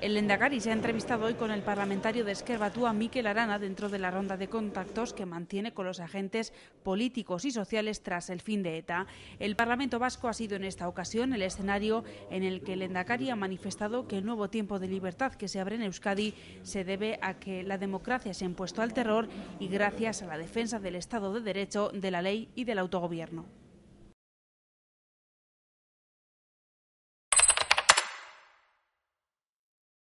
El Lendakari se ha entrevistado hoy con el parlamentario de Esquerbatúa, Miquel Arana, dentro de la ronda de contactos que mantiene con los agentes políticos y sociales tras el fin de ETA. El Parlamento Vasco ha sido en esta ocasión el escenario en el que el Endacari ha manifestado que el nuevo tiempo de libertad que se abre en Euskadi se debe a que la democracia se ha impuesto al terror y gracias a la defensa del Estado de Derecho, de la ley y del autogobierno.